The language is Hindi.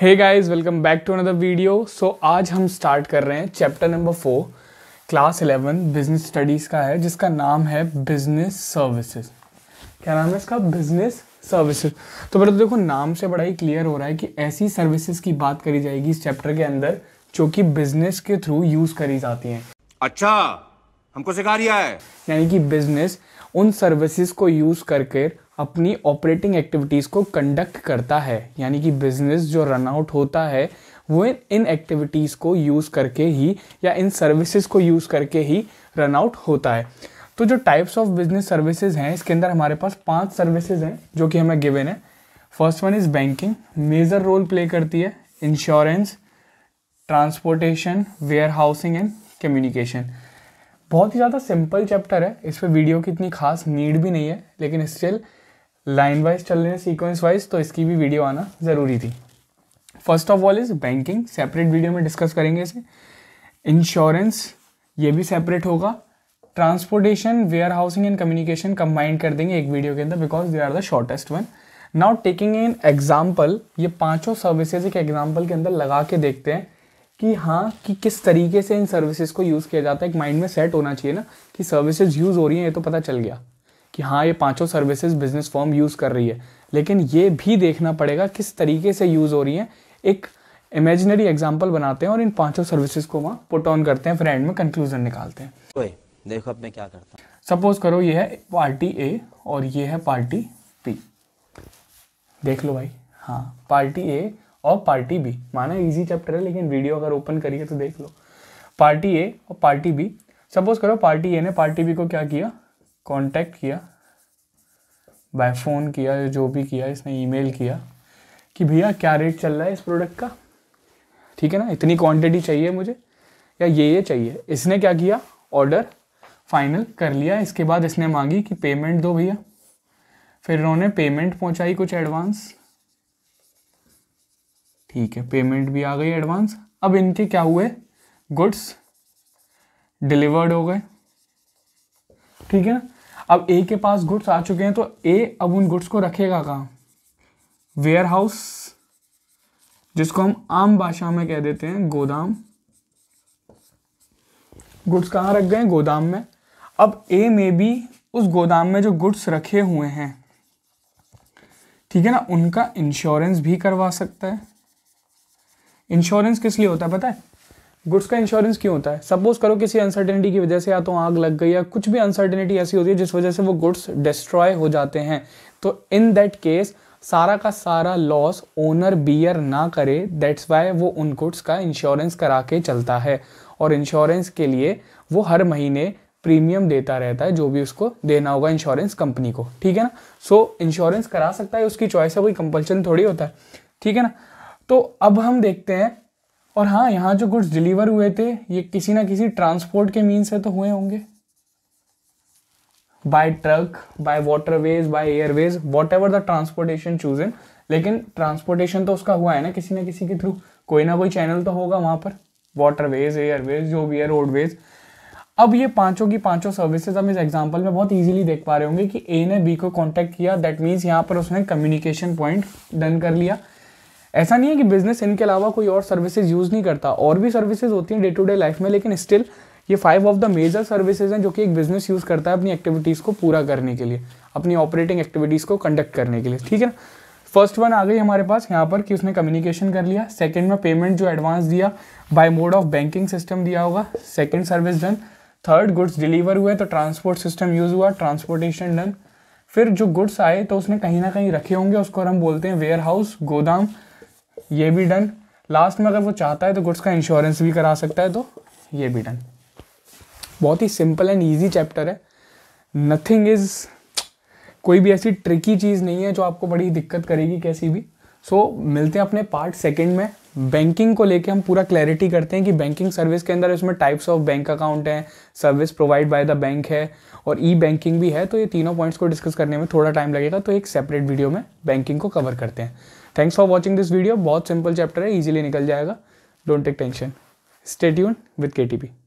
hey guys welcome back to another video so आज हम स्टार्ट कर रहे हैं chapter number four class eleven business studies का है जिसका नाम है बिजनेस सर्विसेज क्या नाम है इसका बिजनेस सर्विसेज तो बेटा तो देखो नाम से बड़ा ही क्लियर हो रहा है कि ऐसी सर्विसेज की बात करी जाएगी इस चैप्टर के अंदर जो कि बिजनेस के थ्रू यूज़ करी जाती हैं अच्छा हमको सिखा रिया है यानी कि बिजनेस उन सर्विसेज को यूज़ करके अपनी ऑपरेटिंग एक्टिविटीज़ को कंडक्ट करता है यानी कि बिजनेस जो रन आउट होता है वो इन एक्टिविटीज़ को यूज़ करके ही या इन सर्विसेज को यूज़ करके ही रन आउट होता है तो जो टाइप्स ऑफ बिजनेस सर्विसेज हैं इसके अंदर हमारे पास पांच सर्विसेज हैं जो कि हमें गिवन है first one is banking major role play करती है insurance transportation warehousing and communication बहुत ही ज़्यादा सिंपल चैप्टर है इस पर वीडियो की इतनी खास नीड भी नहीं है लेकिन स्टिल लाइन वाइज चल रहे हैं सीक्वेंस वाइज तो इसकी भी वीडियो आना ज़रूरी थी first of all is banking separate video में डिस्कस करेंगे इसे इंश्योरेंस ये भी सेपरेट होगा transportation warehousing and communication combined कर देंगे एक वीडियो के अंदर because they are the shortest one now taking an example ये पांचों सर्विसेज एक एग्जाम्पल के अंदर लगा के देखते हैं कि हाँ कि किस तरीके से इन सर्विसेज को यूज़ किया जाता है एक माइंड में सेट होना चाहिए ना कि सर्विसेज यूज़ हो रही हैं ये तो पता चल गया कि हाँ ये पांचों सर्विसेज बिजनेस फॉर्म यूज़ कर रही है लेकिन ये भी देखना पड़ेगा किस तरीके से यूज़ हो रही हैं एक इमेजिनरी एग्जाम्पल बनाते हैं और इन पांचों सर्विसेज को वहाँ पुट ऑन करते हैं फिर एंड में कंक्लूजन निकालते हैं तो देखो अब मैं क्या करता हूँ सपोज करो ये है पार्टी ए और ये है पार्टी बी देख लो भाई हाँ पार्टी ए और पार्टी बी माना इजी चैप्टर है लेकिन वीडियो अगर ओपन करिए तो देख लो पार्टी ए और पार्टी बी सपोज करो पार्टी ए ने पार्टी बी को क्या किया कांटेक्ट किया बाय फ़ोन किया जो भी किया इसने ईमेल किया कि भैया क्या रेट चल रहा है इस प्रोडक्ट का ठीक है ना इतनी क्वांटिटी चाहिए मुझे या ये ये चाहिए इसने क्या किया ऑर्डर फाइनल कर लिया इसके बाद इसने मांगी कि पेमेंट दो भैया फिर उन्होंने पेमेंट पहुंचाई कुछ एडवांस ठीक है पेमेंट भी आ गई एडवांस अब इनके क्या हुए गुड्स डिलीवर्ड हो गए ठीक है अब ए के पास गुड्स आ चुके हैं तो ए अब उन गुड्स को रखेगा कहाँ वेयर हाउस जिसको हम आम भाषा में कह देते हैं गोदाम गुड्स कहाँ रख गए गोदाम में अब ए में भी उस गोदाम में जो गुड्स रखे हुए हैं ठीक है ना उनका इंश्योरेंस भी करवा सकता है इंश्योरेंस किस लिए होता है पता है गुड्स का इंश्योरेंस क्यों होता है सपोज करो किसी अनसर्टेनिटी की वजह से या तो आग लग गई या कुछ भी अनसर्टेनिटी ऐसी होती है जिस वजह से वो गुड्स डिस्ट्रॉय हो जाते हैं तो इन दैट केस सारा का सारा लॉस ओनर बियर ना करे दैट्स वाई वो उन गुड्स का इंश्योरेंस करा के चलता है और इंश्योरेंस के लिए वो हर महीने प्रीमियम देता रहता है जो भी उसको देना होगा इंश्योरेंस कंपनी को ठीक है ना सो so, इंश्योरेंस करा सकता है उसकी चॉइस है कोई कंपल्शन थोड़ी होता है ठीक है ना तो अब हम देखते हैं और हाँ यहाँ जो गुड्स डिलीवर हुए थे ये किसी ना किसी ट्रांसपोर्ट के मीन से तो हुए होंगे by truck by waterways by airways whatever the transportation इन लेकिन ट्रांसपोर्टेशन तो उसका हुआ है ना किसी ना किसी के थ्रू कोई ना कोई चैनल तो होगा वहां पर वाटरवेज एयरवेज जो भी है रोडवेज अब ये पांचों की पांचों सर्विसेज हम इस एग्जाम्पल में बहुत इजीली देख पा रहे होंगे कि ए ने बी को कांटेक्ट किया दैट मीन्स यहाँ पर उसने कम्युनिकेशन पॉइंट डन कर लिया ऐसा नहीं है कि बिजनेस इनके अलावा कोई और सर्विसेज यूज़ नहीं करता और भी सर्विसेज होती हैं डे टू डे लाइफ में लेकिन स्टिल ये five of the major services हैं जो कि एक बिजनेस यूज़ करता है अपनी एक्टिविटीज़ को पूरा करने के लिए अपनी ऑपरेटिंग एक्टिविटीज़ को कंडक्ट करने के लिए ठीक है ना फर्स्ट वन आ गई हमारे पास यहाँ पर कि उसने कम्युनिकेशन कर लिया सेकंड में पेमेंट जो एडवांस दिया by mode of banking system दिया होगा second service done third goods deliver हुए तो ट्रांसपोर्ट सिस्टम यूज़ हुआ ट्रांसपोर्टेशन डन फिर जो गुड्स आए तो उसने कहीं ना कहीं रखे होंगे उसको हम बोलते हैं वेयर हाउस गोदाम ये भी डन लास्ट में अगर वो चाहता है तो गुड्स का इंश्योरेंस भी करा सकता है तो ये भी डन बहुत ही सिंपल एंड ईजी चैप्टर है नथिंग इज़ कोई भी ऐसी ट्रिकी चीज़ नहीं है जो आपको बड़ी दिक्कत करेगी कैसी भी सो so, मिलते हैं अपने पार्ट सेकंड में बैंकिंग को लेके हम पूरा क्लैरिटी करते हैं कि बैंकिंग सर्विस के अंदर इसमें टाइप्स ऑफ बैंक अकाउंट हैं service provide by the bank है और ई बैंकिंग भी है तो ये तीनों पॉइंट्स को डिस्कस करने में थोड़ा टाइम लगेगा तो एक सेपरेट वीडियो में बैंकिंग को कवर करते हैं thanks for watching this video बहुत सिंपल चैप्टर है ईजिली निकल जाएगा don't take tension stay tuned with K T P